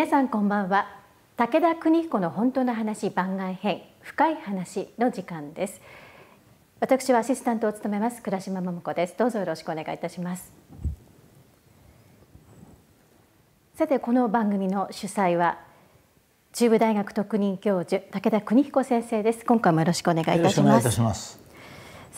皆さんこんばんは武田邦彦の本当の話番外編深い話の時間です私はアシスタントを務めます倉島桃子ですどうぞよろしくお願いいたしますさてこの番組の主催は中部大学特任教授武田邦彦先生です今回もよろしくお願いいたします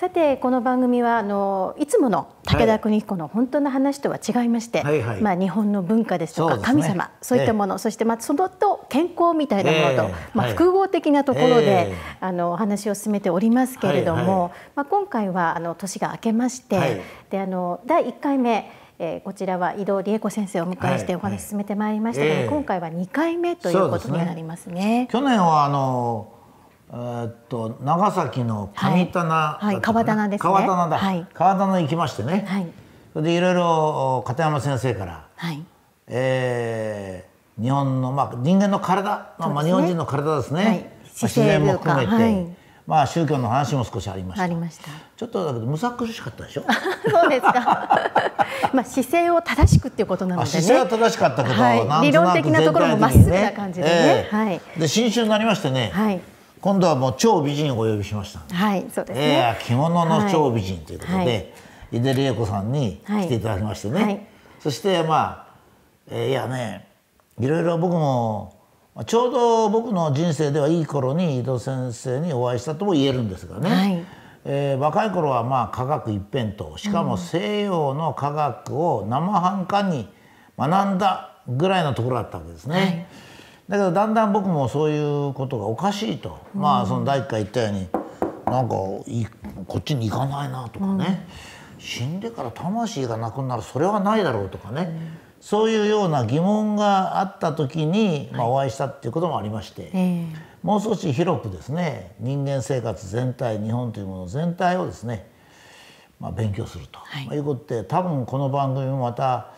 さてこの番組はあのいつもの武田邦彦の本当の話とは違いまして、はいはいはい、まあ、日本の文化ですとか神様、ね、そういったもの、えー、そしてまあそのと健康みたいなものと、えー、まあ、複合的なところで、あのお話を進めておりますけれども、はいはい、まあ、今回はあの年が明けまして、はい、であの第1回目えー、こちらは井戸理恵子先生をお迎えしてお話進めてまいりましたが、はいはいえー、今回は2回目ということになりますね。すね去年はあのえー、っと長崎の上棚、はい、川棚ですね川棚だ、はい、川棚行きましてね、はい、それでいろいろ片山先生から、はい、えー、日本の、まあ、人間の体、まあ、日本人の体ですね、はい、自然も含めて、はいまあ宗教の話も少しありました。ありましたちょっとだけどむさ苦しかったでしょ。そうですか。まあ姿勢を正しくっていうことなので、ね、姿勢は正しかったけど、はい、理論的なところもまっすぐな感じでね。えー、はい。で新春になりましてね。はい。今度はもう超美人をお呼びしましたはいそうですね、えー、着物の超美人ということで、はい、井出理恵子さんに来ていただきましてね、はい、そしてまあ、えー、いやねいろいろ僕もちょうど僕の人生ではいい頃に井戸先生にお会いしたとも言えるんですがね、はい、えー、若い頃はまあ科学一辺倒しかも西洋の科学を生半可に学んだぐらいのところだったわけですね。はいだけどだんだん僕もそういうことがおかしいと、うん、まあその第一回言ったようになんかいこっちに行かないなとかね、うん、死んでから魂がなくなるそれはないだろうとかね、うん、そういうような疑問があった時に、まあ、お会いしたっていうこともありまして、はい、もう少し広くですね人間生活全体日本というもの全体をですね、まあ、勉強すると、はい、いうことで多分この番組もまた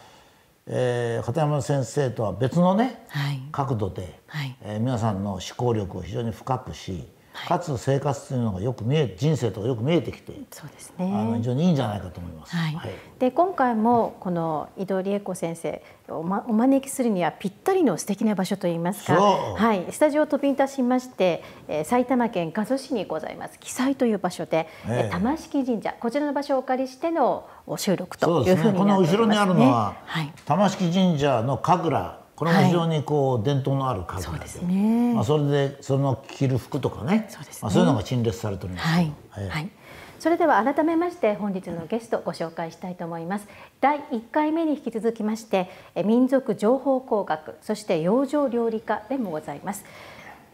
えー、片山先生とは別のね、はい、角度で、はい、えー、皆さんの思考力を非常に深くしかつ生活というのがよく見え人生とかよく見えてきてそうですねあの非常にいいんじゃないかと思います。はい、はい、で今回もこの井戸理恵子先生お,、ま、お招きするにはぴったりの素敵な場所といいますか、はい、スタジオを飛び出しまして、えー、埼玉県加須市にございます記載という場所で、えー、玉敷神社こちらの場所をお借りしてのお収録というふうにこの後ろにあるのは、はい、玉敷神社の神楽これも非常にこう伝統のある家具で、はね、まあ、それでその着る服とかねそう、ね、まあ、そういうのが陳列されております、はい、はいはい、それでは改めまして本日のゲストご紹介したいと思います第一回目に引き続きまして民族情報工学そして養生料理家でもございます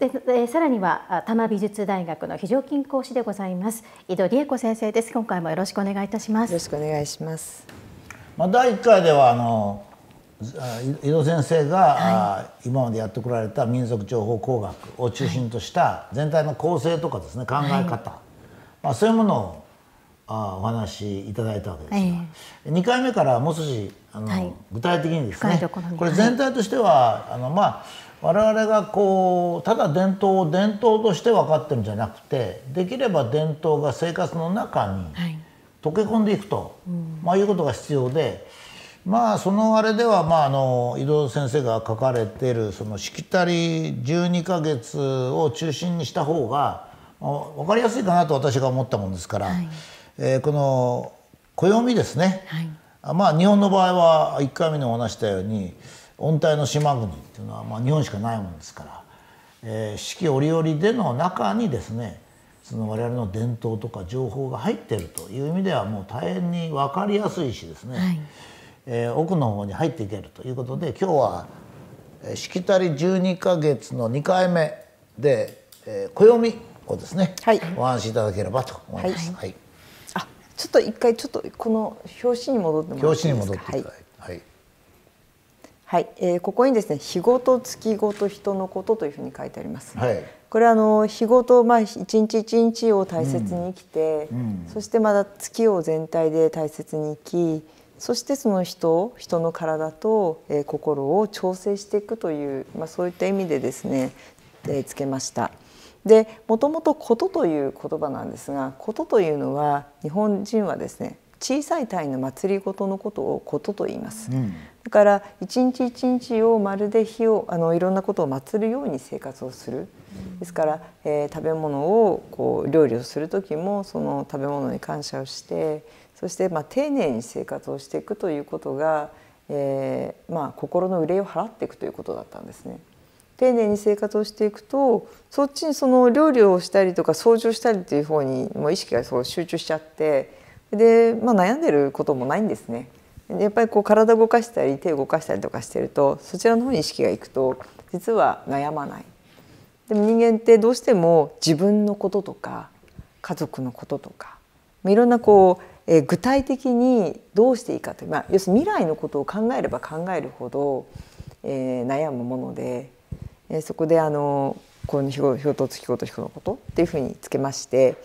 でさらには多摩美術大学の非常勤講師でございます井戸理恵子先生です今回もよろしくお願いいたしますよろしくお願いしますまあ第一回ではあの井戸先生が、はい、今までやってこられた民族情報工学を中心とした全体の構成とかですね、はい、考え方、まあ、そういうものをあお話しいただいたわけですが、はい、2回目からもう少しあの、具体的にですねこれ全体としては、あのまあ我々がこうただ伝統を伝統として分かってるんじゃなくてできれば伝統が生活の中に溶け込んでいくと、まあ、いうことが必要で。まあそのあれでは、まあ、あの伊藤先生が書かれてるそのしきたり12か月を中心にした方が分かりやすいかなと私が思ったもんですから、はい、えー、この暦ですね、はい、まあ日本の場合は1回目にお話したように温帯の島国っていうのはまあ日本しかないもんですから、えー、四季折々での中にですねその我々の伝統とか情報が入ってるという意味ではもう大変に分かりやすいしですね、はいえー、奥の方に入っていけるということで今日はえしきたり12か月の2回目で、えー、暦をですね、はい、お話しいただければと思います。はい、はい、あちょっと一回ちょっとこの表紙に戻ってもらっていいですか。はいはいはい、えー、ここにですね「日ごと月ごと人のこと」というふうに書いてあります、はい、これはあの日ごと、まあ、一日一日を大切に生きて、うんうん、そしてまだ月を全体で大切に生きそしてその人人の体と、え心を調整していくという、まあ、そういった意味でですね、えつけました。でもともと「こと」という言葉なんですが「こと」というのは日本人はですね小さい単位の祭りごとのことをことと言います、うん、だから一日一日をまるで日をあのいろんなことを祭るように生活をする、ですから、えー、食べ物をこう料理をする時もその食べ物に感謝をしてそしてまあ丁寧に生活をしていくということが、えー、まあ心の憂いを払っていくということだったんですね。丁寧に生活をしていくとそっちにその料理をしたりとか掃除をしたりという方にもう意識がそう集中しちゃってで、まあ、悩んでることもないんですね。やっぱりこう体を動かしたり手を動かしたりとかしてるとそちらの方に意識がいくと実は悩まない。でも人間ってどうしても自分のこととか家族のこととかいろんなこうえー、具体的にどうしていいかという、まあ、要するに未来のことを考えれば考えるほど、えー、悩むもので、えー、そこであのこの表突飛行と飛行のことっていうふうにつけまして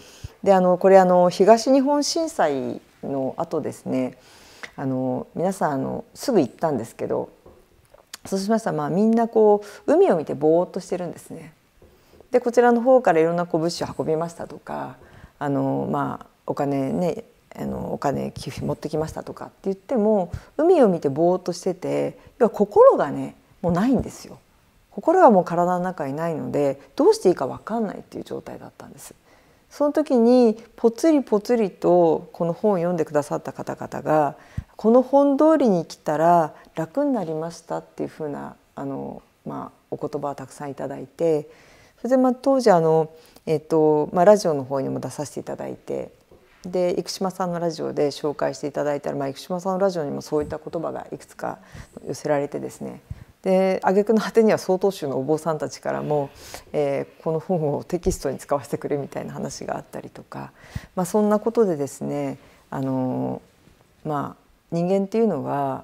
であのこれあの東日本震災の後ですねあの皆さんあのすぐ行ったんですけどそうしましたら、まあ、みんなこう海を見てぼーっとしてるんですね。でこちらの方からいろんなこう物資を運びましたとかあの、まあ、お金ねあのお金寄付持ってきましたとかって言っても海を見てぼーっとしてて要は心がねもうないんですよ心がもう体の中にないのでどうしていいか分かんないっていう状態だったんです。その時にぽつりぽつりとこの本を読んでくださった方々が「この本通りに来たら楽になりました」っていうふうなあの、まあ、お言葉をたくさんいただいてそれでまあ当時あの、えっとまあ、ラジオの方にも出させていただいてで生島さんのラジオで紹介していただいたら、まあ、生島さんのラジオにもそういった言葉がいくつか寄せられてですねで挙句の果てには曹洞宗のお坊さんたちからも、えー、この本をテキストに使わせてくれみたいな話があったりとか、まあ、そんなことでですねあの、まあ、人間っていうのは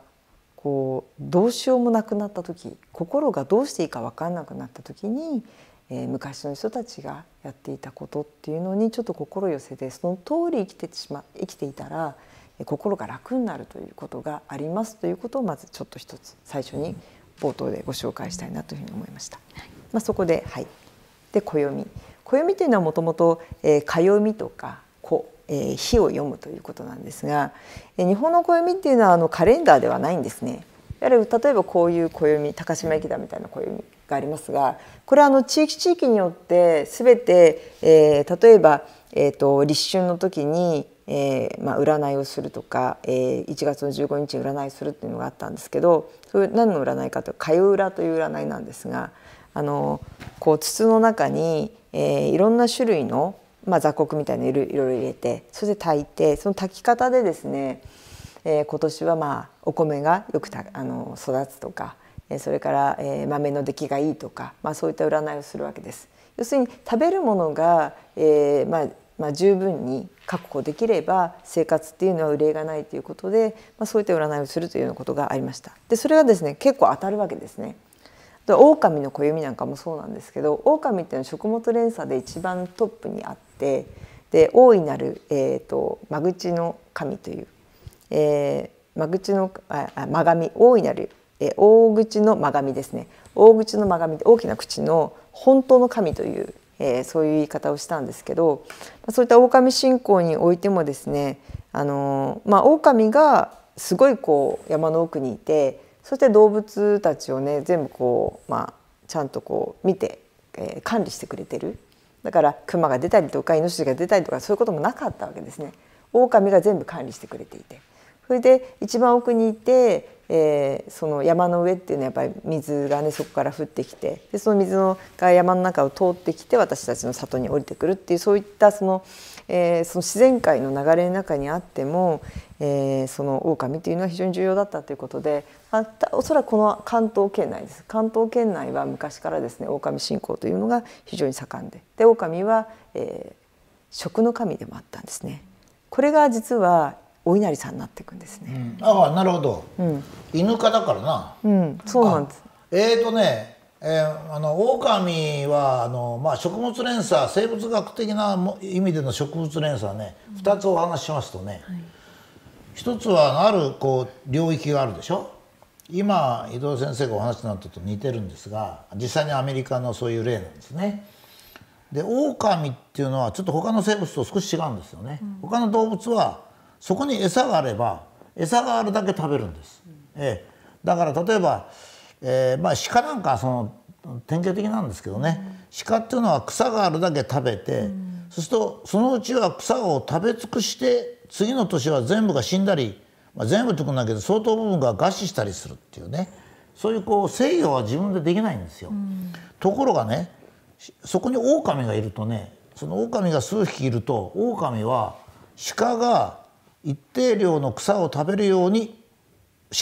こうどうしようもなくなった時心がどうしていいか分かんなくなった時にえー、昔の人たちがやっていたことっていうのにちょっと心寄せでその通り生きてし、ま、生きていたら心が楽になるということがありますということをまずちょっと一つ最初に冒頭でご紹介したいなというふうに思いました。まあ、そこで、はい、で暦暦というのはもともと「えー、暦」とか「こ」えー、日を読むということなんですが、えー、日本の暦っていうのはあのカレンダーではないんですね。やはり例えばこういう暦高島駅だみたいな暦がありますがこれはあの地域地域によって全て、えー、例えば、えーと、立春の時に、えーまあ、占いをするとか、えー、1月の15日に占いするっていうのがあったんですけどそれ何の占いかというと「かゆ占」という占いなんですがあのこう筒の中に、えー、いろんな種類の、まあ、雑穀みたいなのいろいろ入れてそれで炊いてその炊き方でですねえー、今年はまあお米がよくたあの育つとか、それから豆の出来がいいとか、まあ、そういった占いをするわけです。要するに食べるものが、えーまあまあ、十分に確保できれば生活っていうのは憂いがないということで、まあ、そういった占いをするというようなことがありました。でそれがですね結構当たるわけですね。で狼の暦なんかもそうなんですけど狼っていうのは食物連鎖で一番トップにあってで大いなる、えーと、間口の神という、えー、間口のあ間神大いなるえ大口の曲がですね大口の曲が大きな口の本当の神という、えー、そういう言い方をしたんですけどそういった狼信仰においてもですねあのー、まあ、狼がすごいこう山の奥にいてそして動物たちをね全部こう、まあ、ちゃんとこう見て、えー、管理してくれてるだからクマが出たりとかイノシシが出たりとかそういうこともなかったわけですね。狼が全部管理してくれていてそれで一番奥にいてえー、その山の上っていうのはやっぱり水がねそこから降ってきてでその水のが山の中を通ってきて私たちの里に降りてくるっていうそういったその,、えー、その自然界の流れの中にあっても、えー、その狼っていうのは非常に重要だったということであたおそらくこの関東圏内です関東圏内は昔からですね狼信仰というのが非常に盛んでで狼は、えー、食の神でもあったんですね。これが実はお稲荷さんになっていくんですね、うん、ああなるほど、うん、犬科だからな、うん、そうなんですえっ、ー、とねえー、あのオオカミはあの、まあ、食物連鎖生物学的なも意味での植物連鎖ね、うん、つお話しますとね、はい、つはあるこう領域があるでしょ今伊藤先生がお話になったと似てるんですが実際にアメリカのそういう例なんですね。でオオカミっていうのはちょっと他の生物と少し違うんですよね。うん、他の動物はそこに餌があれば餌があるだけ食べるんです、ええ、だから例えば、えーまあ、鹿なんかその典型的なんですけどね、鹿っていうのは草があるだけ食べて、そうするとそのうちは草を食べ尽くして次の年は全部が死んだり、まあ、全部ってことなだけど相当部分が餓死したりするっていうねそういうこう制御は自分でできないんですよ。ところがねそこに狼がいるとねその狼が数匹いると狼は鹿が一定量の草を食べるように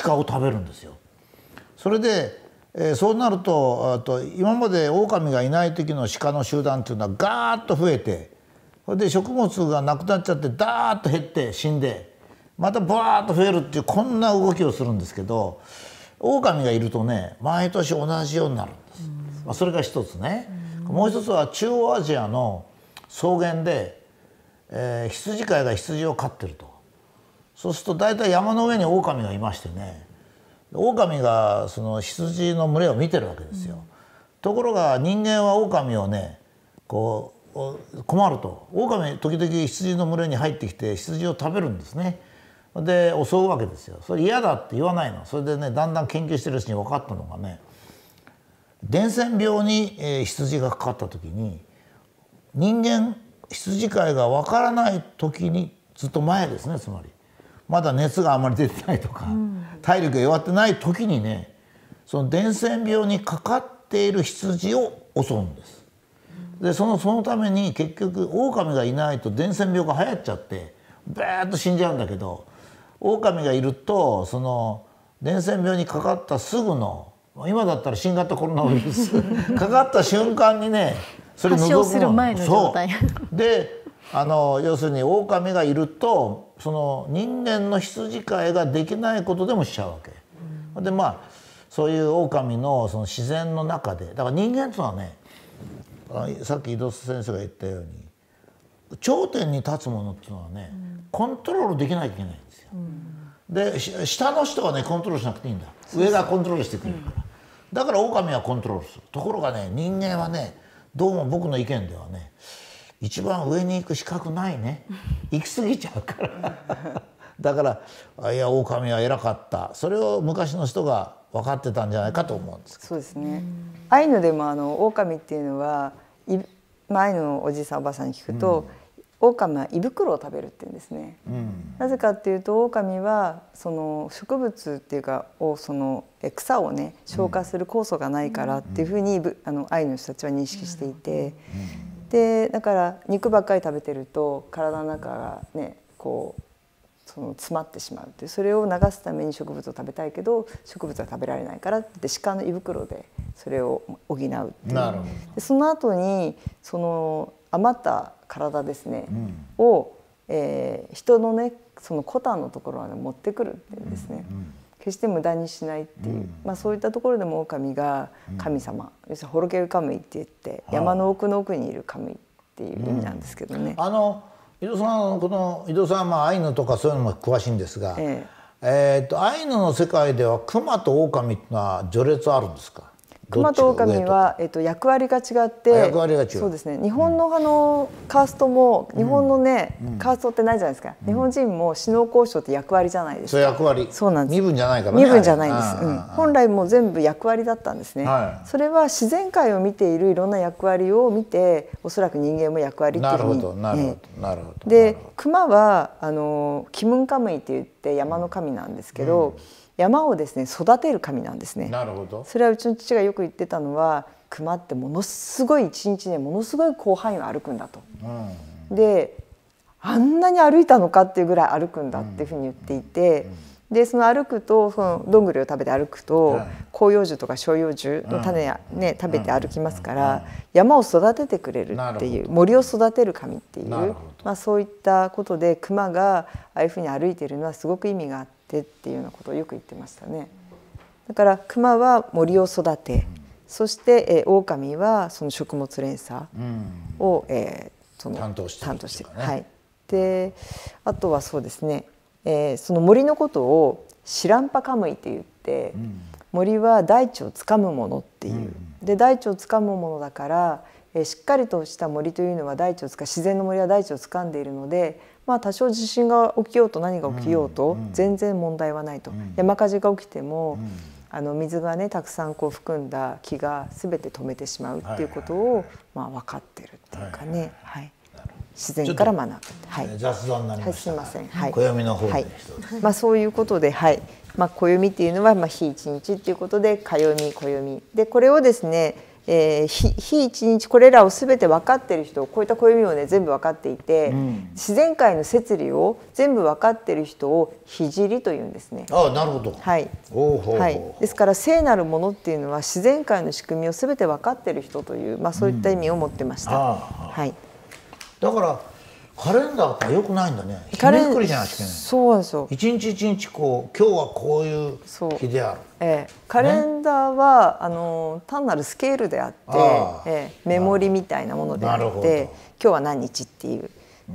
鹿を食べるんですよ。それで、えー、そうなるとあと今までオオカミがいない時の鹿の集団っていうのはガーッと増えてそれで食物がなくなっちゃってダーッと減って死んでまたバーッと増えるっていうこんな動きをするんですけどオオカミがいるとね毎年同じようになるんです。まあ、それが一つね。もう一つは中央アジアの草原で、えー、羊飼いが羊を飼ってると。そうすると大体山の上に狼がいましてね狼がその羊の群れを見てるわけですよ。ところが人間は狼をねこう困ると狼時々羊の群れに入ってきて羊を食べるんですね。で襲うわけですよ。それ嫌だって言わないの。それでねだんだん研究してるうちに分かったのがね伝染病に羊がかかった時に人間羊飼いが分からない時にずっと前ですねつまり。まだ熱があまり出てないとか、体力が弱ってない時にねその伝染病にかかっている羊を襲うんです。でそのそのために結局オオカミがいないと伝染病が流行っちゃってバーッと死んじゃうんだけどオオカミがいるとその伝染病にかかったすぐの今だったら新型コロナウイルス かかった瞬間にねそれ覗くのそうであの要するに狼がいるとその人間の羊飼いができないことでもしちゃうわけ。うん、でまあそういう狼のその自然の中でだから人間とはねさっき井戸先生が言ったように頂点に立つものっていうのはね、うん、コントロールできなきゃいけないんですよ。うん、で下の人はねコントロールしなくていいんだ上がコントロールしてくれるから、だから狼はコントロールするところがね人間はねどうも僕の意見ではね一番上に行く資格ないね行き過ぎちゃうから だからいや狼は偉かったそれを昔の人が分かってたんじゃないかと思うんですそうですねアイヌでもあの狼っていうのは前のおじいさんおばあさんに聞くと、うん、狼は胃袋を食べるって言うんですね、うん、なぜかっていうと狼はその植物っていうかをその草をね消化する酵素がないからっていうふうに、うん、あのアイヌの人たちは認識していて、うんでだから肉ばっかり食べてると体の中がねこうその詰まってしまうってそれを流すために植物を食べたいけど植物は食べられないからって鹿の胃袋でそれを補うっていうでその後にその余った体ですね、うん、を、えー、人のねそのコタンのところまで持ってくるっていうんですね。うんうん決して無駄にしないっていう、うん、まあ、そういったところでも狼が神様、うん、要するにホロケルカムイって言って、山の奥の奥にいる神っていう意味なんですけどね。あの伊藤さんこの伊藤さんまあアイヌとかそういうのも詳しいんですが、えー、えーとアイヌの世界では熊と狼っていうのは序列あるんですか熊と狼は、えっと、役割が違って役割が違うそうですね日本のあの、カーストも日本のね、カーストってないじゃないですか、日本人も首脳交渉って役割じゃないですかそう役割そうなんです身分じゃないから身分じゃないんです、本来も全部役割だったんですね、それは自然界を見ているいろんな役割を見ておそらく人間も役割っていうふうになるほどなるほどで熊はあのキムンカムイって言って山の神なんですけど、山をですね育てる神なんですねなるほどそれはうちの父がよく言ってたのは熊ってものすごい一日ねものすごい広範囲を歩くんだと、うん、であんなに歩いたのかっていうぐらい歩くんだっていうふうに言っていて、うん、でその歩くとそのどんぐりを食べて歩くと、広葉樹とか照葉樹の種や、ね、食べて歩きますから、山を育ててくれるっていう森を育てる神っていう、まあ、そういったことで熊がああいうふうに歩いてるのはすごく意味があって。ってっていうようなことをよく言ってましたね。だから熊は森を育て、そして、え狼はその食物連鎖を、うん、えー、その担当してる、ね、担当してるはい。で、あとはそうですね、えー、その森のことをシランパカムイって言って、うん、森は大地をつかむものっていう。うん、で大地をつかむものだから。えしっかりとした森というのは大地をつか自然の森は大地を掴んでいるので、まあ、多少地震が起きようと何が起きようと全然問題はないと、うんうん、山火事が起きても、うん、あの水がねたくさんこう含んだ木が全て止めてしまうっていうことを、まあ、分かってるっていうかね、はい、はい、自然から学ぶ、はい、雑談になりました、はい、すみません、はい、暦の方はいまあ、そういうことで、はいまあ、暦っていうのは、まあ、日一日っていうことでみ暦でこれをですねえー、日一日これらを全て分かっている人こういった暦をね全部分かっていて、うん、自然界の摂理を全部分かっている人を聖というんですね。あなるほど、はいはい、ですから聖なるものっていうのは自然界の仕組みを全て分かっている人という、まあ、そういった意味を持ってました。うん、はい、だからカレンダーって良くないんだね。日めくりじゃないですけね。そうですよ。一日一日こう今日はこういう日である。ええ、カレンダーは、ね、あの単なるスケールであって、ええ、メモリみたいなものであって、今日は何日っていう。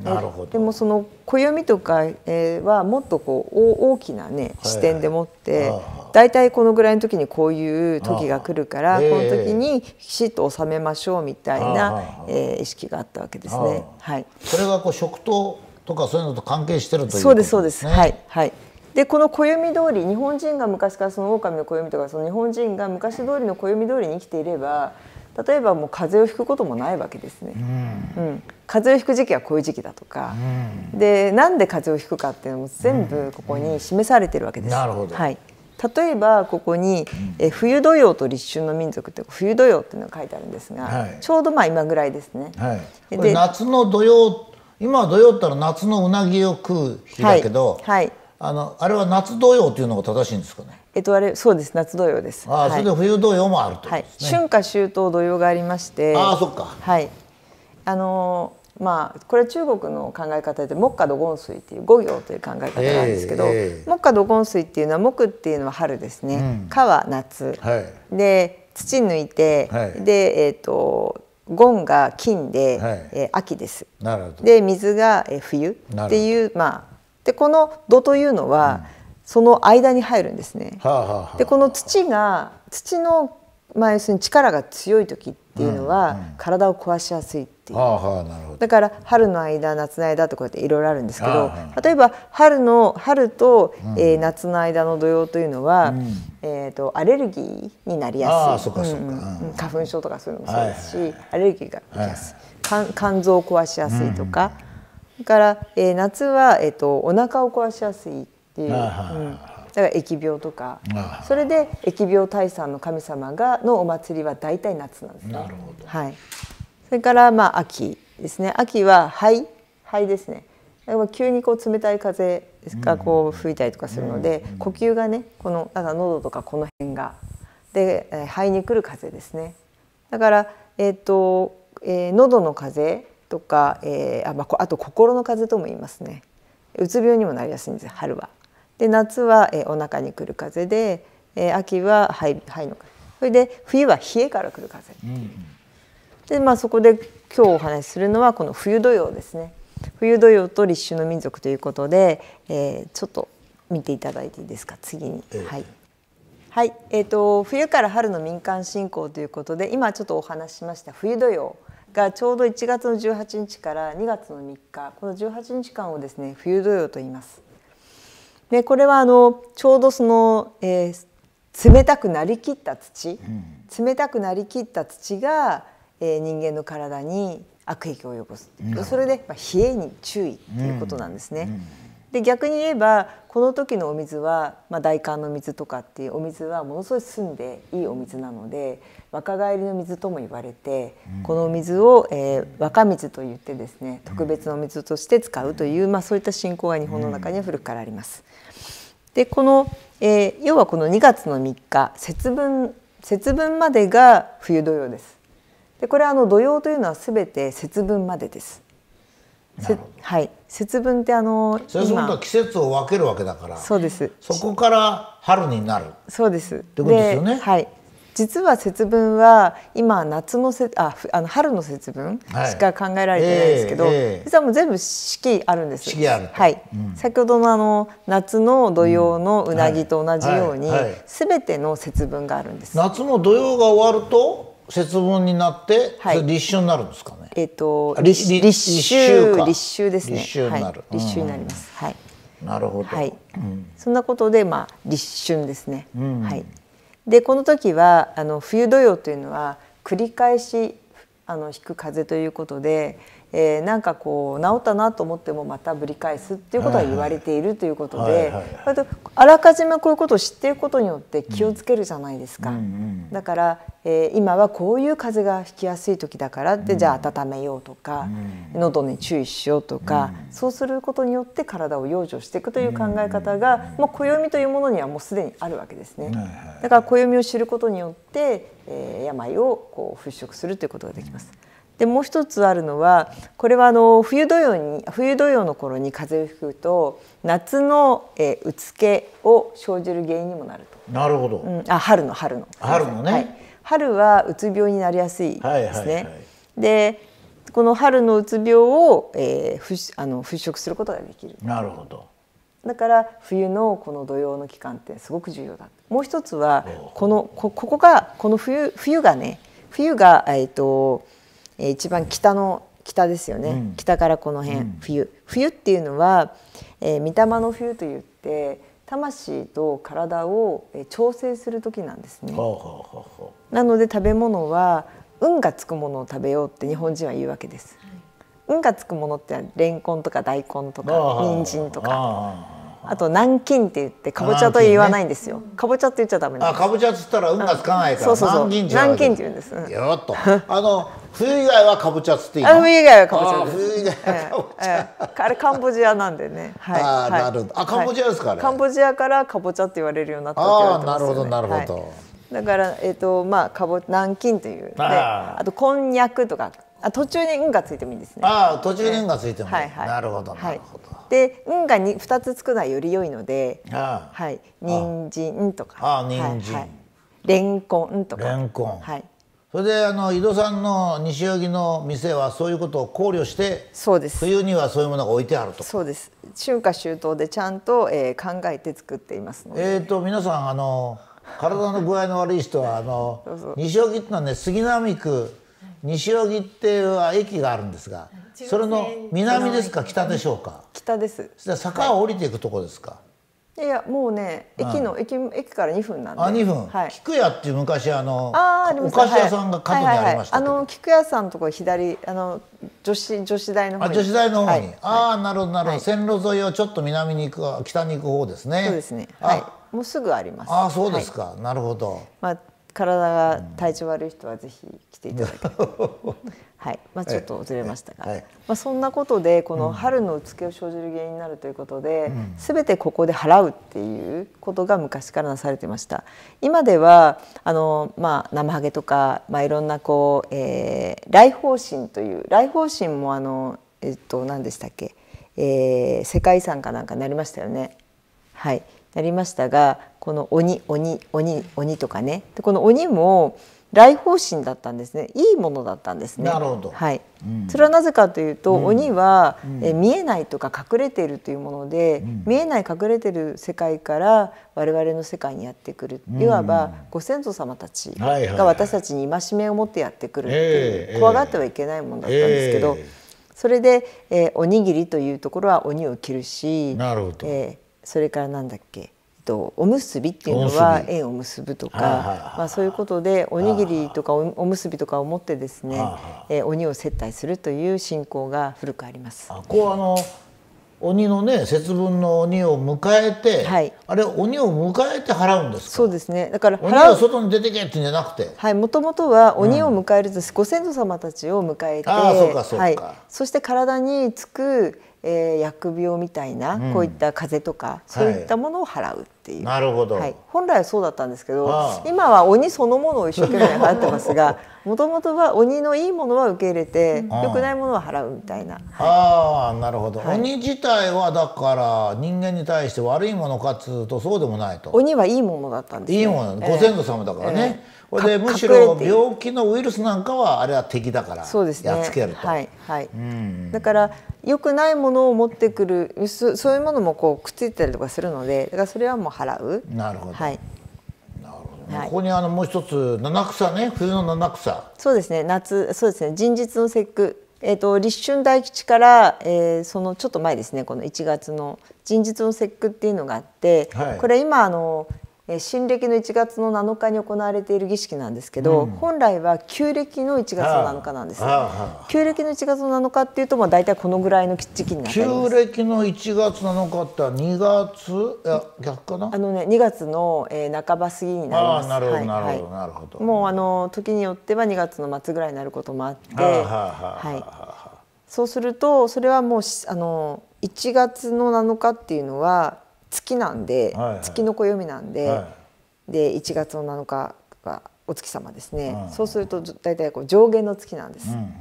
なるほどでもその暦とかええ、はもっとこう大きな、ね、視点でもって大体このぐらいの時にこういう時が来るからこの時にきちっと収めましょうみたいな、えー、意識があったわけですね。はい、それがこう食ととかそういうのと関係してるという、ね、そうですそうです。はいはい。でこの暦通り日本人が昔からその狼の暦とかその日本人が昔通りの暦通りに生きていれば例えばもう風邪をひくこともないわけですね、うん、うん、風邪をひく時期はこういう時期だとか、うん、でなんで風邪をひくかっていうのも全部ここに示されてるわけです。うん、なるほど、はい例えばここに、え冬土用と立春の民族って冬土用っていうのが書いてあるんですが、はい、ちょうどまあ今ぐらいですね。はい、で夏の土用今は土曜ったら夏のうなぎを食う日だけど、はい、はい、あのあれは夏土用っていうのが正しいんですかね。えっとあれそうです夏土用です。あ、はい、それで冬土用もあると、ね、はい、春夏秋冬土用がありまして。あそっか。はい。あのーまあ、これ中国の考え方で木下土金水っていう五行という考え方なんですけど、えー、木下土金水っていうのは木っていうのは春ですね、うん、は夏、はい、で土抜いて、はい、でえっ、ー、とゴが金で、はい、えー、秋ですで水が、えー、冬っていうまあでこの土というのは、うん、その間に入るんですね。はあはあ、でこの土が土のまあ、要するに力が強い時っっていうのは、体を壊しやすいっていう、うんうん、だから春の間夏の間ってこうやっていろいろあるんですけど例えば春の春と、うえー、夏の間の土用というのは、うん、えーと、アレルギーになりやすい、うんうん、うん、花粉症とかそういうのもそうですし、はい、アレルギーが起きやすい、はい、肝臓を壊しやすいとか、だから、えー、夏は、えーと、とお腹を壊しやすいっていう。はいだから疫病とかそれで疫病退散の神様がのお祭りは大体夏なんですね。はい、それからまあ秋ですね秋は灰灰ですね。だから急にこう冷たい風がこう吹いたりとかするので、呼吸がねこのだ喉とかこの辺がで肺に来る風ですね。だからえっ、ー、と、えー、喉の風とか、えー、あまああと心の風とも言いますね。うつ病にもなりやすいんです春は。で夏は、えー、お腹に来る風で、えー、秋は肺肺の風それで冬は冷えから来る風、うん、でまあそこで今日お話しするのはこの冬土用ですね冬土用と立春の民族ということで、えー、ちょっと見ていただいていいですか次に、えー、はい、はいえーと、と冬から春の民間信仰ということで今ちょっとお話ししました冬土用がちょうど1月の18日から2月の3日この18日間をですね冬土用と言います。でこれはあのちょうどその、えー、冷たくなりきった土、うん、冷たくなりきった土が、えー、人間の体に悪影響を及ぼす、それで、まあ、冷えに注意っていうことなんですね。で逆に言えばこの時のお水は、まあ、大寒の水とかっていうお水はものすごい澄んでいいお水なので若返りの水とも言われて、このお水を、えー、若水と言ってですね特別の水として使うという、まあ、そういった信仰が日本の中には古くからあります。でこの、えー、要はこの2月の3日節分節分までが冬土曜です。でこれあの土曜というのはすべて節分までです。はい、節分ってあの節分と季節を分けるわけだからそうですそこから春になるそうですってことですよね。はい、実は節分は今夏のせああの春の節分しか考えられてないですけど、はいえーえー、実はもう全部四季あるんです。四季ある。はい、うん、先ほどのあの夏の土用のうなぎと同じように、す、う、べ、んはい、ての節分があるんです。夏の土用が終わると節分になって、はい、立春になるんですかね。えっ、ー、と立立秋立秋ですね。立秋になる。はい、立秋になります。うん、はい。なるほど。はい。うん、そんなことでまあ立春ですね。はい。でこの時はあの冬土用というのは繰り返しあの引く風ということでえー、なんかこう治ったなと思ってもまたぶり返すっていうことは言われているということで、はいはい、あらかじめこういうことを知っていることによって気をつけるじゃないですか、うんうんうん、だから、えー、今はこういう風が引きやすい時だからって、うん、じゃあ温めようとか、うん、喉に注意しようとか、うん、そうすることによって体を養生していくという考え方が、もう暦というものにはもうすでにあるわけですね。はいはい、だから暦を知ることによって、えー、病をこう払拭するということができます。でもう一つあるのはこれはあの冬土用に冬土用の頃に風邪をひくと夏の、えー、うつけを生じる原因にもなると。なるほど。うん、あ春の春の。春のね、はい、春はうつ病になりやすいですね。はいはいはい、でこの春のうつ病を、えー、ふあの払拭することができる。なるほど。だから冬のこの土用の期間ってすごく重要だ。もう一つはこのここがこの冬冬がね冬がえっ、ー、とえー、一番北の北ですよね、うん、北からこの辺、うん、冬冬っていうのは、えー、御霊の冬といって魂と体を調整する時なんですね。なので食べ物は運がつくものを食べようって日本人は言うわけです。運がつくものってレンコンとか大根とか人参とか。あと南京って言ってかぼちゃと言わないんですよ、ね、かぼちゃって言っちゃダメあかぼちゃっつったら運がつかないから、うそうそう南京南京って言うんです、うっとあの冬以外はかぼちゃっつっていいの冬以外はかぼちゃ冬以外はかぼちゃ、えあれカンボジアなんでね、はい、あなるほどあカンボジアですか、ねはい、カンボジアからかぼちゃって言われるようになったって言われてますよ、ね、なるほどなるほど、はいだから、えーとまあ、かぼ南京というあとこんにゃくとかあ途中に「ん」がついてもいいですね。あ途中に「ん」がついてもいい、はいはい、なるほどなるほど。はい、で「ん」がに二つつくのはより良いので「ああはい、人参とか「あ人参、はいはい、レンコン」とか。レンコンはいそれであの井戸さんの西荻の店はそういうことを考慮してそうです冬にはそういうものが置いてあるとそうです春夏秋冬でちゃんと、えー、考えて作っていますのでえっ、ー、と皆さんあの体の具合の悪い人はあの 西荻ってのはね杉並区西荻っては駅があるんですが、それの南ですか北でしょうか。北です。坂を降りていくとこですか。いやもうね駅の、駅駅から2分なんで。あ2分。はい。菊屋っていう昔あのあお菓子屋さんが角にありましたあの菊屋さんのとこ左あの女子女子大の方に。あ女子大の方に。ああなるほどなるほど、線路沿いをちょっと南に行く北に行く方ですね。そうですね。はい。もうすぐあります。あそうですか、なるほど。まあ体が体調悪い人はぜひ来ていただければ、はいまあ、ちょっとずれましたが、はい、まあ、そんなことでこの春のうつけを生じる原因になるということで、うん、全てここで払うっていうことが昔からなされてました今ではあの、まあ、生ハゲとか、まあ、いろんなこう、えー、来訪神という来訪神もあの、えっと、何でしたっけ、えー、世界遺産かなんかになりましたよね。はいなりましたがこの鬼鬼鬼鬼とかねでこの鬼も来訪神だったんですねいいものだったんですね。なるほど、はい、うん、それはなぜかというと、うん、鬼は、え見えないとか隠れているというもので、うん、見えない隠れている世界から我々の世界にやってくる、いわばご先祖様たちが私たちに戒めを持ってやってくるっていう、怖がってはいけないものだったんですけど。えーえーそれで、えー、おにぎりというところは鬼を切るしなるほど、えー、それからなんだっけとおむすびっていうのは縁を結ぶとかまあ、そういうことでおにぎりとかおむすびとかを持ってですね、え鬼を接待するという信仰が古くあります。こうあの鬼のね節分の鬼を迎えて、はい、あれ鬼を迎えて払うんですそうですねだから鬼は外に出てけってんじゃなくてはいもともとは鬼を迎えると、うご先祖様たちを迎えて、はい、そして体につくえー、薬病みたいな、うん、こういった風邪とかそういったものを払うっていう、なるほど、はい、本来はそうだったんですけど、あ、今は鬼そのものを一生懸命払ってますがもともとは鬼のいいものは受け入れて、よくないものは払うみたいな、ああなるほど、鬼自体はだから人間に対して悪いものかつうとそうでもないと鬼はいいものだったんです、ね、いいものご先祖様だからね、これでむしろ病気のウイルスなんかはあれは敵だからそうです、ね、やっつけると、はいはいだから良くないものを持ってくるそそういうものもこうくっついたりとかするのでだからそれはもう払う。なるほど、はいここにあのもう一つ七草ね冬の七草そうですね夏そうですね人日の節句えーと、と立春大吉から、えー、そのちょっと前ですねこの1月の「人日の節句」っていうのがあって、はい、これ今あの新暦の1月の7日に行われている儀式なんですけど、うん、本来は旧暦の1月の7日なんです、ね、旧暦の1月の7日っていうとまあ大体このぐらいの時期になって旧暦の1月7日って2月いや逆かなあのね2月の、えー、半ば過ぎになりますなるほど、なるほど、はい、なるほどもうあの時によっては2月の末ぐらいになることもあってはいそうするとそれはもうあの1月の7日っていうのは月なんで、はいはい、月の暦なんで、はい、で1月の7日がお月様ですね、はいそうすると大体こう上限の月なんです。うん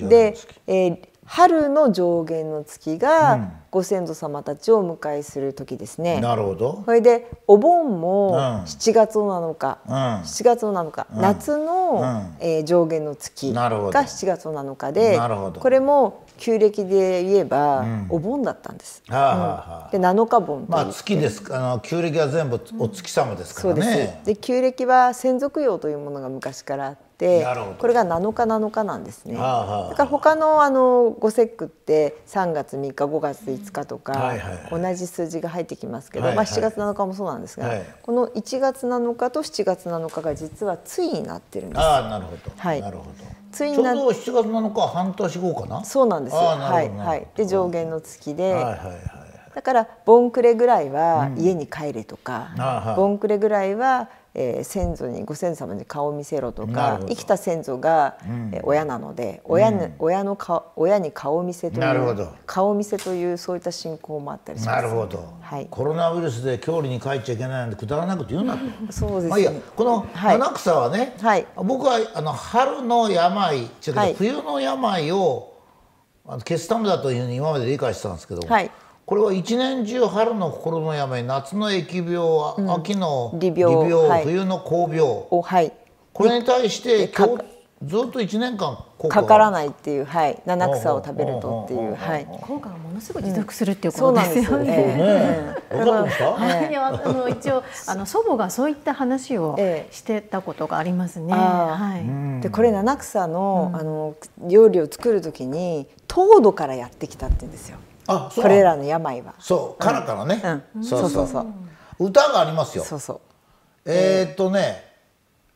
うん、で、えー、春の上限の月がご先祖様たちをお迎えする時ですね。うん、なるほど。それでお盆も7月の7日、うん、7月の7日、うん、夏の、うん、えー、上限の月が7月の7日で、これも旧暦で言えば、お盆だったんです。で七日盆まあ月ですあの旧暦は全部お月様ですからね。で旧暦は先祖供養というものが昔からあって。てこれが7日7日なんですねだから他のあの五節句って3月3日5月5日とか同じ数字が入ってきますけど、まあ、7月7日もそうなんですが、この1月7日と7月7日が実は対になってるんです。あなるほど、はい、なるほどついにちょうど7月七日半年後かなそうなんですよ。はいはい、で上限の月で、はいはいはいだからボンクレぐらいは家に帰れとか、ボンクレぐらいはえー、先祖にご先祖様に顔を見せろとか生きた先祖が、え親なので、うん、親に,、親のか親に顔見せという顔見せというそういった信仰もあったりします、なるほど、はい、コロナウイルスで郷里に帰っちゃいけないなんてくだらなくて言うなとそうです、ね、まあ、いやこの七草はね、はい、僕はあの春の病ちょっと冬の病を、はい、消すためだというふうに今まで理解してたんですけど、はい、これは一年中春の心の病夏の疫病、秋の利病,、冬の高病はい、これに対してずっと一年間かからないっていう、はい、七草を食べるとっていう、はい、効果がものすごい持続するっていうことですよね。あの一応 あの祖母がそういった話をしてたことがありますね。はい、でこれ七草の、あの料理を作るときに糖度からやってきたって言うんですよ。あこれらの病はそうからからね、うん、そうそうそう歌がありますよそうそうえー、っとね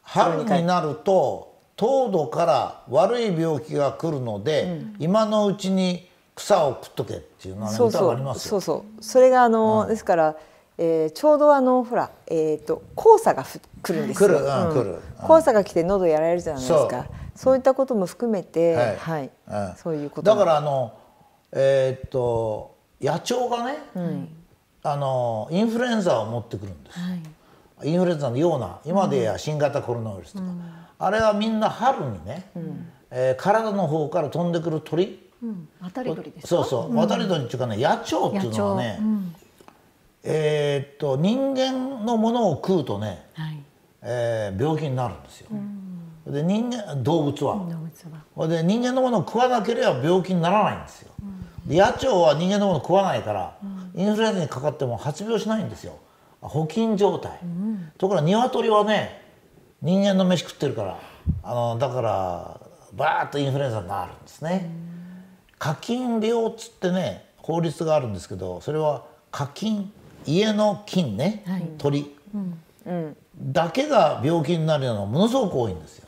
春になると糖度から悪い病気が来るので、うん、今のうちに草を食っとけっていうのは、ね、そうそうそうそうそれがあの、うん、ですからえー、ちょうどあのほら、えーと、と黄砂がふ来るんですよ、うんうん、黄砂が来て喉やられるじゃないですかそういったことも含めて、はい、はい、そういうことだからあのえー、っと野鳥がね、あのインフルエンザを持ってくるんです、はい、インフルエンザのような今でや新型コロナウイルスとか、うん、あれはみんな春にね、うん、えー、体の方から飛んでくる鳥、うん、渡り鳥ですそうそう、渡り鳥っていうかね野鳥っていうのはね、えー、っと人間のものを食うとね、はい、えー、病気になるんですよ。で人間動物は。動物はで人間のものを食わなければ病気にならないんですよ。野鳥は人間のもの食わないから、インフルエンザにかかっても発病しないんですよ保菌状態、うん、ところが鶏はね人間の飯食ってるからあのだからバーッとインフルエンザになるんですね、課金病っつってね法律があるんですけどそれは課金家の菌ね、はい、鳥、うんうん、だけが病気になるようなものすごく多いんですよ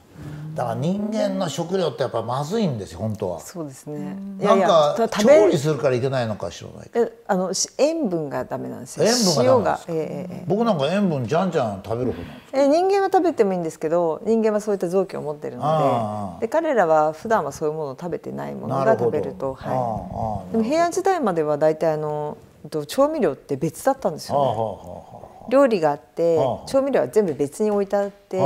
だから人間の食料ってやっぱまずいんですよ本当は。そうですね。なんか調理するからいけないのか知らないけど。あの塩分がダメなんですよ。塩分がええ僕なんか塩分じゃんじゃん食べる方なんですえ人間は食べてもいいんですけど、人間はそういった臓器を持ってるので、で彼らは普段はそういうものを食べてないものが食べると、はい。でも平安時代までは大体あの調味料って別だったんですよね。料理があって調味料は全部別に置いてあって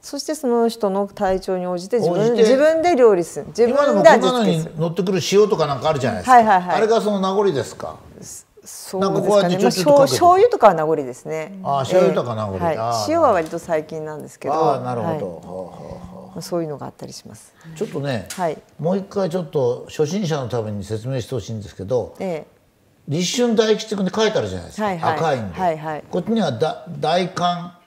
そしてその人の体調に応じて自分自分で料理する自分で味付けする乗ってくる塩とかなんかあるじゃないですか、はいはいはい、あれがその名残ですかそうですかね。まあ、醤油とかは名残ですね。あ、醤油とか名残、えーはい、塩は割と最近なんですけど。あ、なるほど。はいそういうのがあったりします。ちょっとね、はい、もう一回ちょっと初心者のために説明してほしいんですけど、ええ、立春大吉って書いてあるじゃないですか、はいはい、赤いんで、はいはい、こっちにはだ大寒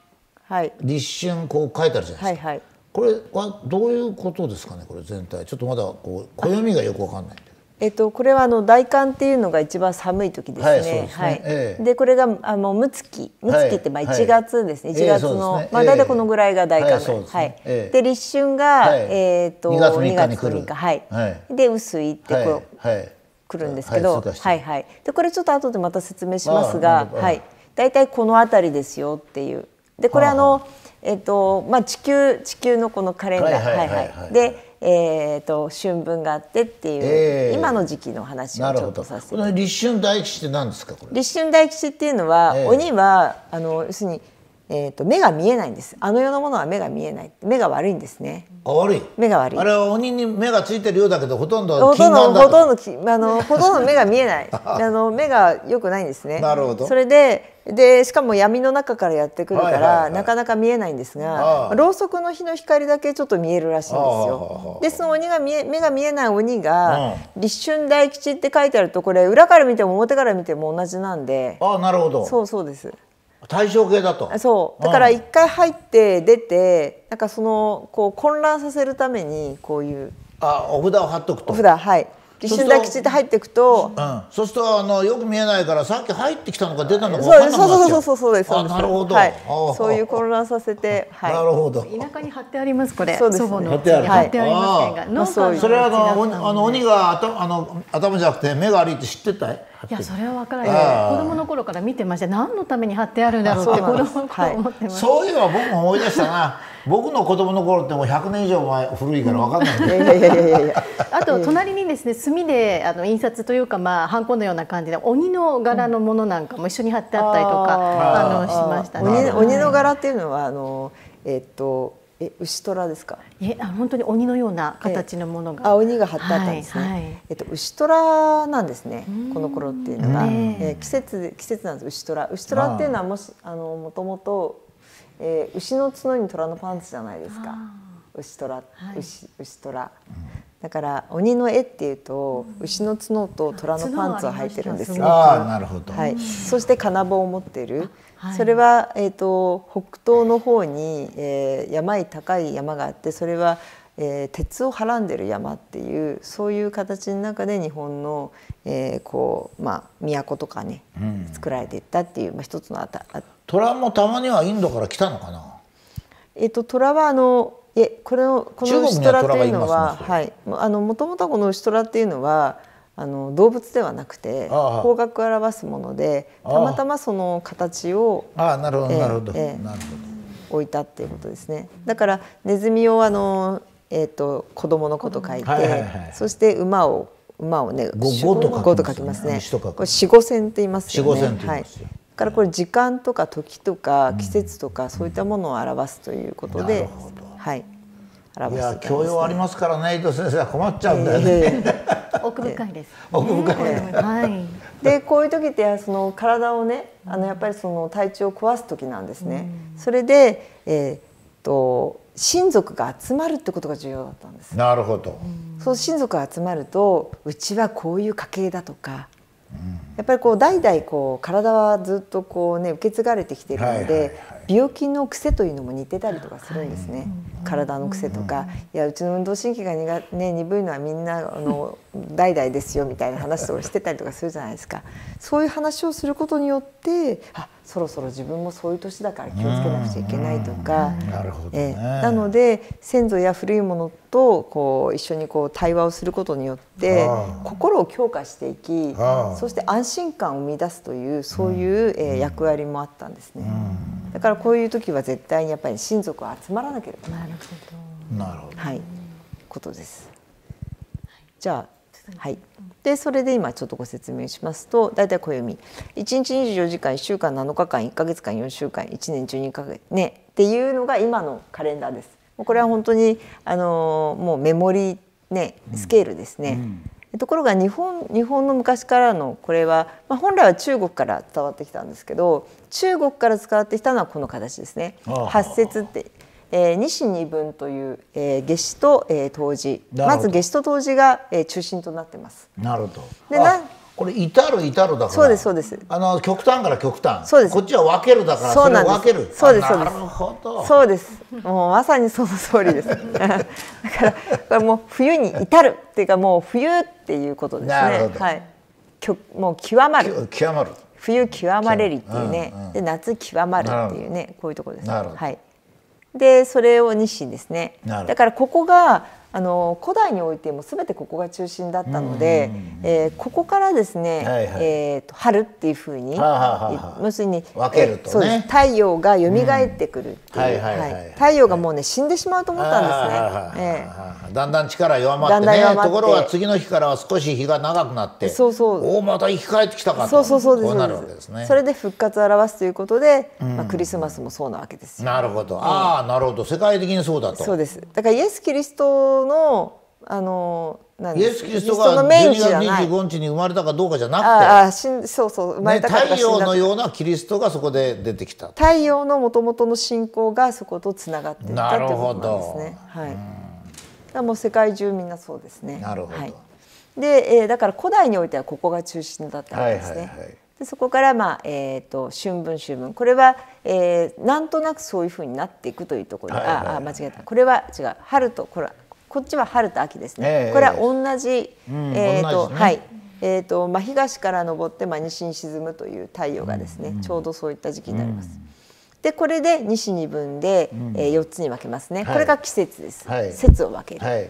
はい、立春こう書いてあるじゃないですか、はいはい、これはどういうことですかねこれ全体ちょっとまだこう暦がよくわかんないえっと、これはあの大寒っていうのが一番寒い時ですね。はい。で、ねはい、これがあのムツキ、ムツキってまあ1月ですね。1月の、えーね、まあ大体このぐらいが大寒ぐらはい。はいえー、で立春が、はい、えー、っと2月3日に来る。はい。で薄いってこう、はい、来るんですけど、はいはい。でこれちょっと後でまた説明しますが、はい。大体この辺りですよっていう。でこれあの、えっとまあ、地球地球のこのカレンダー、はいはいで、えー、と春分があってっていう、今の時期の話をちょっとさせてこの立春大吉って何ですかこれ？立春大吉っていうのは、鬼はあの要するにえーと、目が見えないんですあの世のものは目が見えない目が悪いんですねあ悪い目が悪いあれは鬼に目がついてるようだけどほとんどほとんどほとんどあのほとんど目が見えない あの目が良くないんですねなるほどそれででしかも闇の中からやってくるから、はいはいはい、なかなか見えないんですがろうそくの火の光だけちょっと見えるらしいんですよ。でその鬼が見え目が見えない鬼が「うん、立春大吉」って書いてあるとこれ裏から見ても表から見ても同じなんであなるほどそうそうです対象系だとそうだから一回入って出てなんかそのこう混乱させるためにこういうあお札を貼っとくとお札はい一瞬だけきちって入っていくと、うそうするとあのよく見えないからさっき入ってきたのか出たのか分からないそうそうそうそうそうそうですなるほど、はい、そういう混乱させて、はい、なるほど田舎に貼ってありますこれそうです、ね、貼ってある貼ってありますんが、はい、農家うそれはあのあの鬼が頭あの頭じゃなくて目が悪いって知ってたいいやそれは分からない子供の頃から見てました何のために貼ってあるんだろうって子供の頃思ってました、そういえば僕も思い出したな 僕の子供の頃ってもう100年以上前古いから分かんないいやいやいやいやいや あと隣にですね墨であの印刷というかまあハンコのような感じで鬼の柄のものなんかも一緒に貼ってあったりとか、うん、あのしましたね鬼の柄っていうのはあのえっとえ牛虎ですかいえ本当に鬼のような形のものが、あ鬼が張ってあったんですね、はいはい、えっと、牛虎なんですねこの頃っていうのが、えー、季節季節なんです牛虎牛虎っていうのはもしあのもともと、えー、牛の角に虎のパンツじゃないですか牛虎、はい、牛牛虎、うんだから鬼の絵っていうと、牛の角と虎のパンツを履いてるんですよ。なるほど。はい。そして金棒を持ってる。はい、それはえっ、ー、と北東の方に、えー、山い高い山があってそれは、えー、鉄をはらんでる山っていうそういう形の中で日本の、えー、こうまあ都とかね、作られていったっていうまあ一つのあたあ。虎もたまにはインドから来たのかな。えっ、と虎はあのいえこれをこの牛トラというのはもともとこのシトラっていうのはあの動物ではなくて方角を表すものでたまたまその形をあなるほど、えー、なるほど、えー、置いたっていうことですね。だからネズミをあのえっ、ー、と子供の子と書いて、はいはいはい、そして馬を馬をね五と五と書きますね。すねこれ四五線って言いますよね。四五線はい。だからこれ時間とか時とか季節とかそういったものを表すということで。うんはい表し教養ありますからね伊藤先生は困っちゃうんだよね、えー、奥深いです 奥深い、はい、でこういう時ってその体をねあのやっぱりその体調を壊す時なんですね、うん、それで、えー、と親族が集まるってことが重要だったんですなるほど、そう親族が集まるとうちはこういう家系だとかやっぱりこう代々こう体はずっとこうね受け継がれてきてるので、病気の癖というのも似てたりとかするんですね、体の癖とか、いやうちの運動神経が苦、ね、鈍いのはみんなあの 代々ですよみたいな話とかしてたりとかするじゃないですかそういう話をすることによってあそろそろ自分もそういう年だから気をつけなくちゃいけないとか、なるほど、ね、えなので先祖や古いものとこう一緒にこう対話をすることによって心を強化していきそして安心感を生み出すというそういう、えー、役割もあったんですね、だからこういう時は絶対にやっぱり親族は集まらなければなるほど、はい、ことです。じゃあはい、でそれで今ちょっとご説明しますと大体暦1日24時間1週間7日間1か月間4週間1年12か月ねっていうのが今のカレンダーです。これは本当にあのもうメモリねスケールですね。うんうん、ところが日本日本の昔からのこれは、まあ、本来は中国から伝わってきたんですけど中国から伝わってきたのはこの形ですね。節ってえー、西二分という、えー、下肢と、えー、当時まず下肢と当時が、えー、中心となってます。なるほどでなこれ至る至るだからそうですそうですあの極端から極端そうですこっちは分けるだからそうなんです分けるそうですそうですなるほどそうですもうまさにその通りです だからこれもう冬に至るっていうかもう冬っていうことですねなるほど、はい、きょもう極まる極まる冬極まれりっていうね、うんうん、で夏極まるっていうねこういうところです、なるほどはいでそれを日清ですねだからここがあの古代においても全てここが中心だったので、えー、ここからですね、はいはい、えーと、春っていうふうに、はあは要するに分けると、ね、太陽が蘇ってくるっていう太陽がもうね死んでしまうと思ったんですね。えー、だんだん力弱まってねところが次の日からは少し日が長くなってそうそうおおまた生き返ってきたかとそうそうそうですなるわけですね。それで復活を表すということで、まあ、クリスマスもそうなわけですなるほどああ、なるほど世界的にそうだと。そうですだからイエス・キリストのあのイエス・キリストが12月25日に生まれたかどうかじゃなくてああしんそうそう生まれたか、ね、太陽のようなキリストがそこで出てきた太陽のもともとの信仰がそことつながっていったということなんですね。はい、だもう世界中みんなそうですね。なるほど、はい、で、えー、だから古代においてはここが中心だったわけですね。はいはいはいでそこから、まあえーと、春分秋分これは、えー、なんとなくそういうふうになっていくというところが、はいはい、あ間違えたこれは違う春とこれはこっちは春と秋ですね、えー、これは同じ、うん、えーと、ね、はいえーとまあ、東から昇って、まあ、西に沈むという太陽がですね、うん、ちょうどそういった時期になります。でこれで西に分で、うん、えー、4つに分けますね、はい、これが季節です、はい、節を分ける、はい、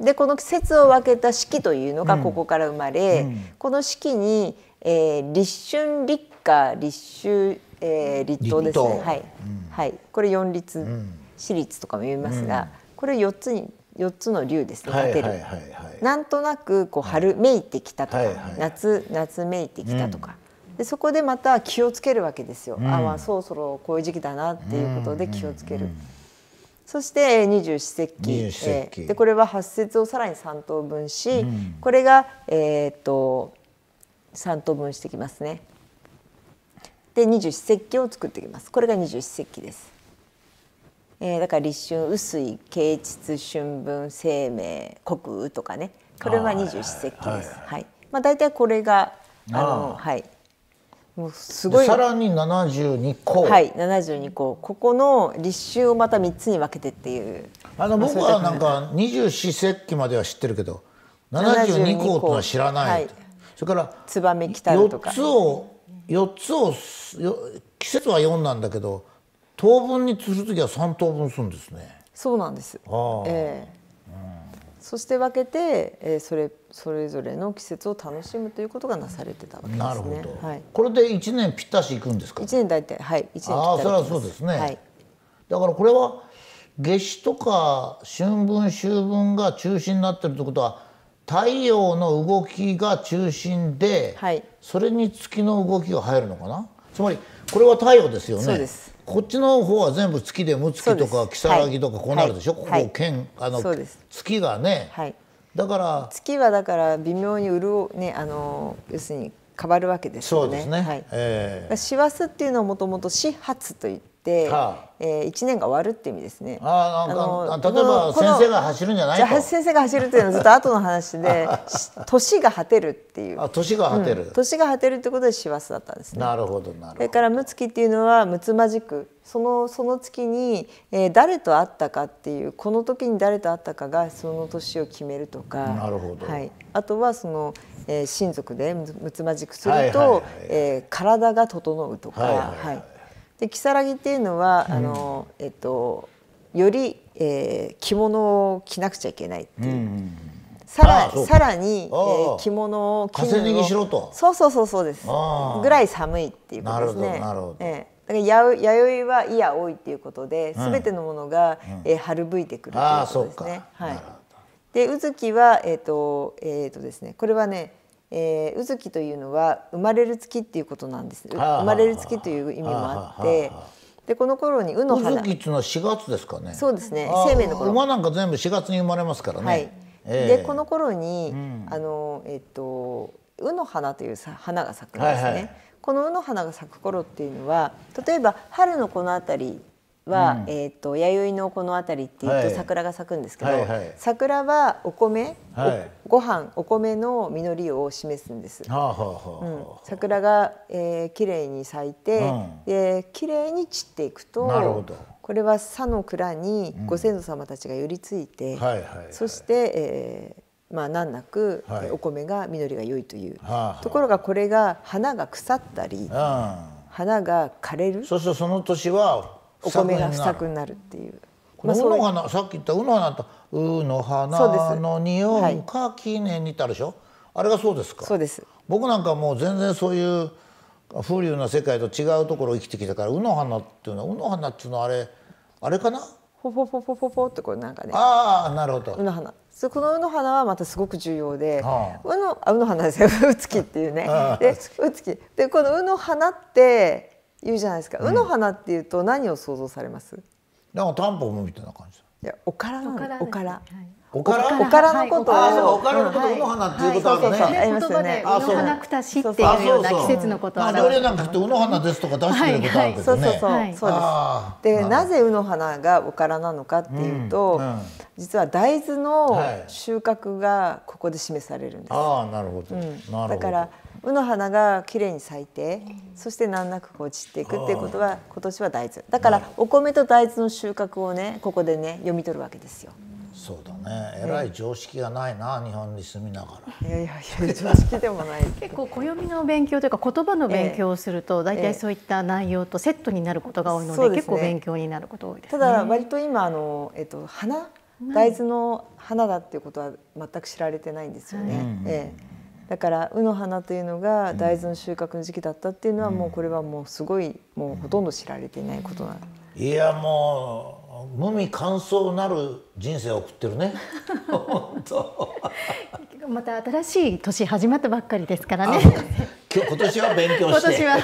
でこの季節を分けた式というのがここから生まれ、うんこの式に、えー、立春立夏立秋、えー、立冬ですねはい、はい、これ四立、うん、私立とかも言いますが、これ4つに四つの竜ですね立てる、なんとなくこう春めいてきたとか、夏夏めいてきたとか、でそこでまた気をつけるわけですよ、あまあそろそろこういう時期だなっていうことで気をつける、そして二十四節気えでこれは八節をさらに3等分し、これが、えっと3等分してきますねで二十四節気を作ってきますこれが二十四節気ですえー、だから立春雨水啓蟄春分生命国雨とかねこれは二十四節気です。はい、まあ大体これがあのはいもうすごいさらに七十二項はい七十二項ここの立秋をまた三つに分けてっていうあの僕はなんか二十四節気までは知ってるけど七十二項とは知らない、はい、それから燕北とか四つを四つを季節は四なんだけど等分にする時は三等分するんですねそうなんです、えー、うん、そして分けて、えー、それそれぞれの季節を楽しむということがなされてたわけですねなるほど、はい、これで一年ぴったし行くんですか1年大体はい一年ああそれはそうですね、はい、だからこれは夏至とか春分秋分が中心になってるってことは太陽の動きが中心で、はい、それに月の動きが入るのかなつまりこれは太陽ですよねそうですこっちの方は全部月で六月とか如月とかこうなるでしょ、はい、ここ剣、はい、あの月がね、はい、だから月はだから微妙に潤ねあの要するに変わるわけですよね。そうですね。はい。えー、師走っていうのはもともと始発といって、はあ、えー、年が終わるっていう意味ですね。あああの例えば先生が走るんじゃない先生が走るっていうのはずっと後の話で 年が果てるっていう。あ年が果てる、うん、年が果てるってことで師走だったんですね。なるほどなるほど。それから六月っていうのは睦まじくそのその月に、えー、誰と会ったかっていうこの時に誰と会ったかがその年を決めるとか。なるほど。はい。あとはその、えー、親族で睦まじくすると、はえ体が整うとか。はい、はいはいで如月っていうのは、うん、あのえっとより、えー、着物を着なくちゃいけないっていう。うんうん、さらさらに、えー、着物を着しろとそうそうそうそうですぐらい寒いっていうことですね。なるほどえーだからや弥生はいや多いっていうことで、すべてのものが、うん、えー、春吹いてくるということですね。はい。で、う月はえっ、ー、とえっ、ー、とですね、これはね、えー、うずきというのは生まれる月っていうことなんです生まれる月という意味もあってでこの頃に「うの花」うずきっていうのは4月ですかねそうですね生命の頃馬なんか全部4月に生まれますからね、はいえー、でこの頃に、うん、あのえっとうの花というさ花が咲くんですね、はいはい、このうの花が咲く頃っていうのは例えば春のこの辺りは、うん、えっ、ー、と弥生のこの辺りっていうと桜が咲くんですけど、はいはい、桜はお米、はい、おご飯お米の実りを示すんです。はあはあはあ、うん、桜が、えー、きれに咲いて、うん、で綺麗に散っていくとなるほどこれは佐の蔵にご先祖様たちが寄り付いて、うんはいはいはい、そして、えー、まあ、難なくお米が実りが良いという、はい、ところがこれが花が腐ったり、はあ、花が枯れるそうするとその年はお米が不作になるっていう。まあ、うの花さっき言った「うの花」と「うの花の匂いか記念に」たるでしょ、はい、あれがそうですかそうです僕なんかもう全然そういう風流な世界と違うところ生きてきたから「うの花」っていうのは「うの花」っていうのはあれあれかなほほほほほほってこれなんかねああなるほどうの花このうの花はまたすごく重要で、はのあうの花ですよ うつきっていうねでうつきでこのうの花って言うじゃないですか、うの花っていうと何を想像されますなんかタンポポみたいな感じいやおからおからおからおからのことをおからのことうの花っていうことあるね言葉でうの花くたしっていうような季節のことを表すなんかうの花ですとか出してることあるけどねそうそうそうですでなぜうの花がおからなのかっていうと実は大豆の収穫がここで示されるんですああなるほどだからうの花がきれいに咲いて、そして難なくこう散っていくっていうことは今年は大豆だからお米と大豆の収穫をねここでね読み取るわけですよ。そうだねえらい常識がないな、日本に住みながらいやいやいや常識でもない 結構暦の勉強というか言葉の勉強をすると、大体そういった内容とセットになることが多いのででね、結構勉強になること多いです、ね、ただ割と今あの、えっと、花大豆の花だっていうことは全く知られてないんですよね。うん、ええだから「うの花」というのが大豆の収穫の時期だったっていうのは、もうこれはもうすごいもうほとんど知られていないことなの、うん、いやもう無味乾燥なる人生を送ってるね 本当また新しい年始まったばっかりですからね今年は勉強して今年は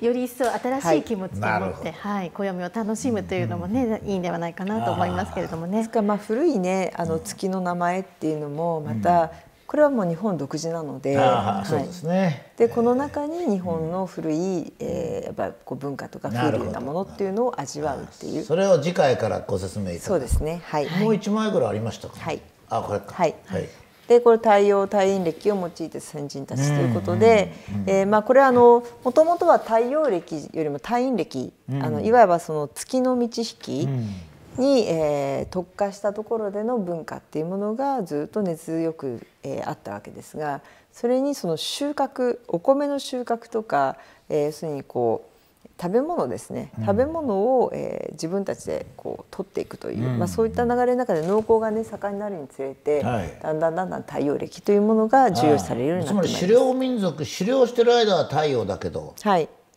より一層新しい気持ちを持って、はい、はい、暦を楽しむというのもね、うん、いいんではないかなと思いますけれどもね。ですからまあ古いねあの月の名前っていうのもまたこれはもう日本独自なので、はい、そうですね。でこの中に日本の古い、えー、やっぱこう文化とか風流なものっていうのを味わうっていう。それを次回からご説明いただそうですね。はい。もう一枚ぐらいありましたか、はい。あこれか。はい。はい。でこれ太陽太陰暦を用いて先人たちということで、うん、えー、まあ、これはもともとは太陽暦よりも太陰暦、うん、あのいわばその月の満ち引き、に、えー、特化したところでの文化っていうものがずっと根強く、えー、あったわけですがそれにその収穫お米の収穫とか、えー、要するにこう食べ物ですね、食べ物を、えー、自分たちでこう取っていくという、うん、まあ、そういった流れの中で農耕が、ね、盛んになるにつれて、はい、だんだんだんだん太陽歴というものが重要視されるようになってまいります。狩猟民族狩猟してる間は太陽だけど、はい、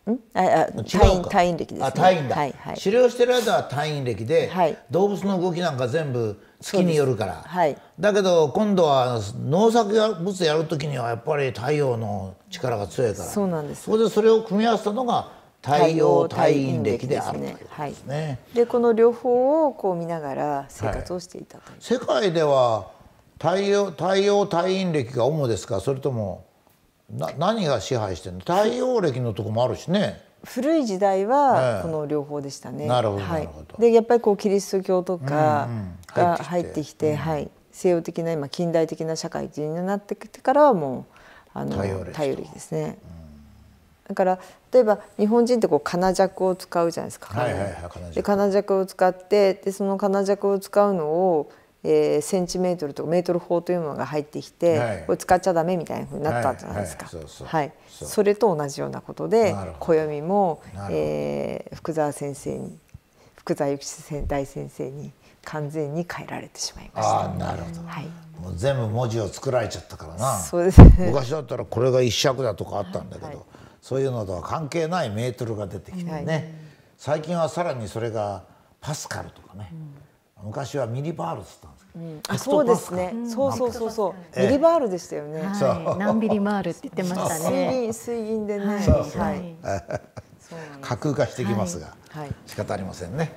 退院退院歴です、ね、あ退院だ、はいはい、治療してる間は退院歴で、はい、動物の動きなんか全部月によるから、はい、だけど今度は農作物やる時にはやっぱり太陽の力が強いからそうなんですそれでそれを組み合わせたのが太陽退院歴であるということですね。で、はい、この両方をこう見ながら生活をしていたと、はい、世界では太陽太陽退院歴が主ですかそれともな何が支配してるの太陽暦のとこもあるしね古い時代はこの両方でしたね、ええ、なるほど、はい、でやっぱりこうキリスト教とかが入ってきてはい、西洋的な今近代的な社会人になってきてからはもうあの太陽暦ですね、うん、だから例えば日本人ってこう金尺を使うじゃないですか、はいはいはい、金尺で金尺を使ってでその金尺を使うのをえー、センチメートルとかメートル法というのが入ってきて、はい、これ使っちゃダメみたいなふうになったじゃないですか。はいそれと同じようなことで暦も、えー、福沢先生に福沢諭吉大先生に完全に変えられてしまいました。あなるほど、はい、もう全部文字を作られちゃったからなそうです、ね、昔だったらこれが一尺だとかあったんだけど、はい、そういうのとは関係ないメートルが出てきてね、はい、最近はさらにそれがパスカルとかね。うん昔はミリバールっつったんですけど、うん、あそうですね、そうそうそうそう、ええ、ミリバールでしたよね、はい、何ミリバールって言ってましたね水銀水銀でね、はい、はい、架空化してきますが、はい、仕方ありませんね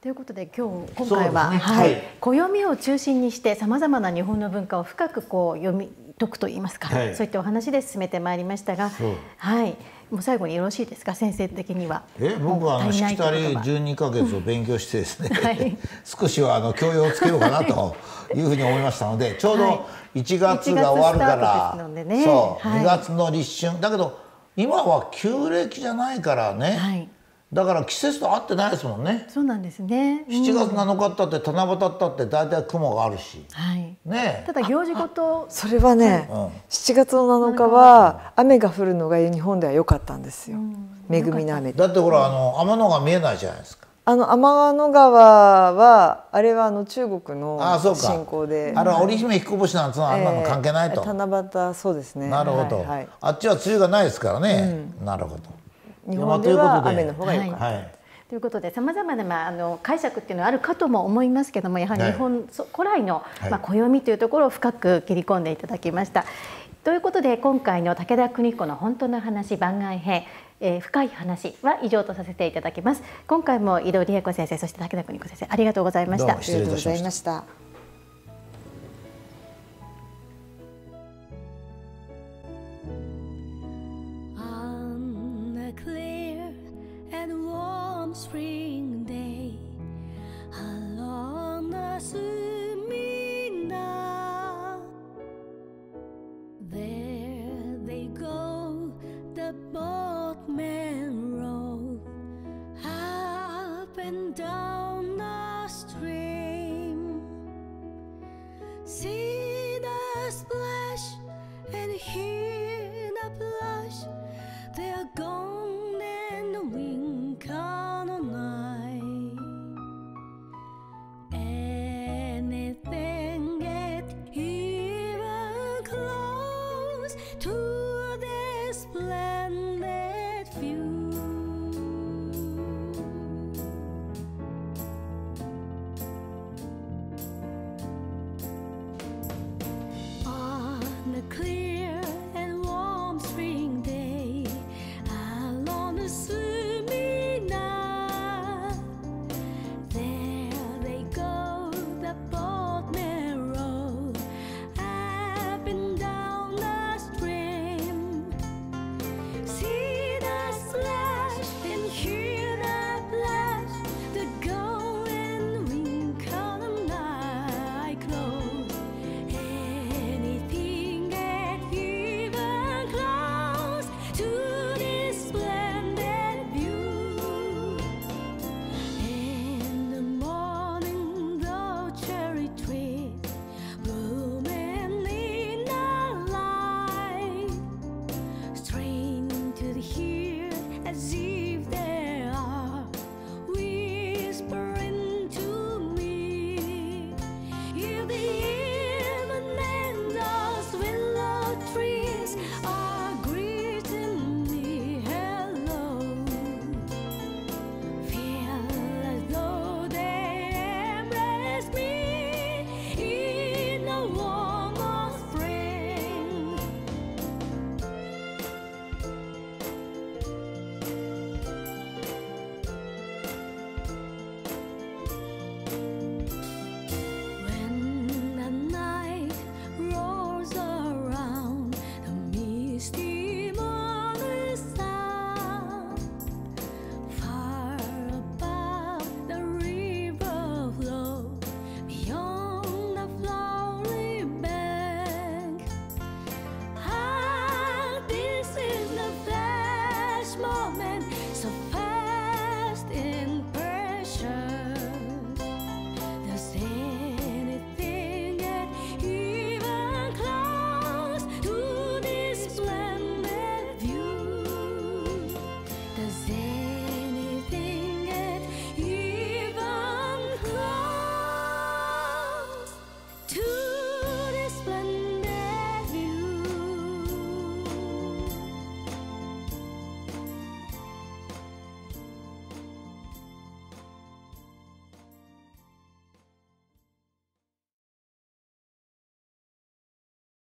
ということで今日今回は、ね、はい、暦を中心にしてさまざまな日本の文化を深くこう読み解くと言いますか、はい、そういったお話で進めてまいりましたが、はい、もう最後によろしいですか先生的には。え僕はあのしきたり12か月を勉強してですね、はい、少しはあの教養をつけようかなというふうに思いましたので ちょうど1月が終わるから、ね、そう2月の立春だけど今は旧暦じゃないからね、はい、だから季節と合ってないですもんね。そうなんですね。七、月七日だって七夕だって大体雲があるし。はい。ね。ただ行事ごとそれはね、七、月の七日は雨が降るのが日本では良かったんですよ。恵みの雨。だってほらあの天の川見えないじゃないですか。あの天の川はあれはあの中国の信仰であれは織姫彦星なんつうのはあんなの関係ないと、七夕そうですねなるほど、あっちは梅雨がないですからね、なるほど日本では雨の方が良かった。はいということでさまざまなまああの解釈っていうのはあるかとも思いますけどもやはり日本、はい、古来の、まあ、暦というところを深く切り込んでいただきました。はい、ということで今回の武田邦彦の本当の話番外編、えー、深い話は以上とさせていただきます。今回も井戸理恵子先生そして武田邦彦先生ありがとうございました。ありがとうございました。spring day along the Sumina. There they go, the boatmen row up and down.